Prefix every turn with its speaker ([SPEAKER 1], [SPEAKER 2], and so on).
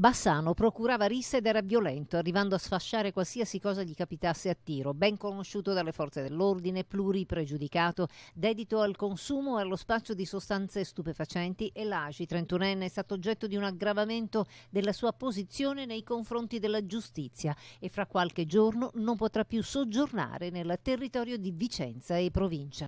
[SPEAKER 1] Bassano procurava risse ed era violento, arrivando a sfasciare qualsiasi cosa gli capitasse a tiro, ben conosciuto dalle forze dell'ordine, pluripregiudicato, dedito al consumo e allo spaccio di sostanze stupefacenti Elagi, 31enne, è stato oggetto di un aggravamento della sua posizione nei confronti della giustizia e fra qualche giorno non potrà più soggiornare nel territorio di Vicenza e provincia.